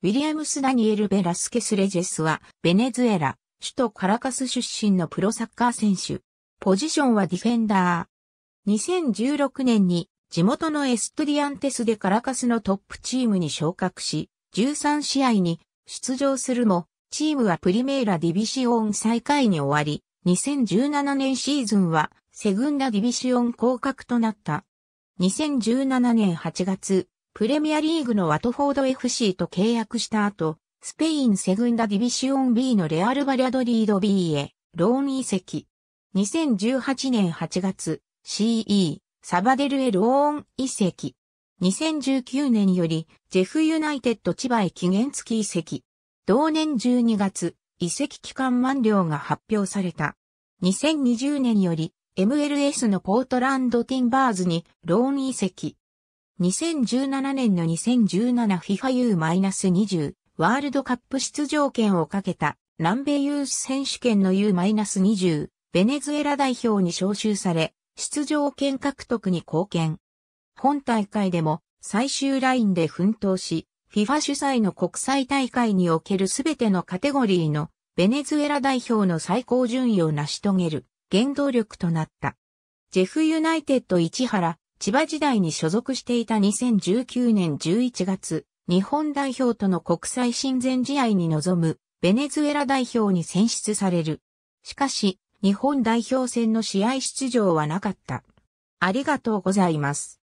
ウィリアムス・ダニエル・ベラスケス・レジェスは、ベネズエラ、首都カラカス出身のプロサッカー選手。ポジションはディフェンダー。2016年に地元のエストリアンテスでカラカスのトップチームに昇格し、13試合に出場するも、チームはプリメーラディビシオン最下位に終わり、2017年シーズンはセグンダディビシオン降格となった。2017年8月、プレミアリーグのワトフォード FC と契約した後、スペインセグンダディビシオン B のレアル・バリャドリード B へ、ローン移籍。2018年8月、CE、サバデルへローン移籍。2019年より、ジェフユナイテッド千葉へ期限付き移籍。同年12月、移籍期間満了が発表された。2020年より、MLS のポートランドティンバーズにローン移籍。2017年の 2017FIFA U-20 ワールドカップ出場権をかけた南米ユース選手権の U-20 ベネズエラ代表に招集され、出場権獲得に貢献。本大会でも最終ラインで奮闘し、FIFA 主催の国際大会におけるすべてのカテゴリーのベネズエラ代表の最高順位を成し遂げる原動力となった。ジェフユナイテッド市原千葉時代に所属していた2019年11月、日本代表との国際親善試合に臨むベネズエラ代表に選出される。しかし、日本代表戦の試合出場はなかった。ありがとうございます。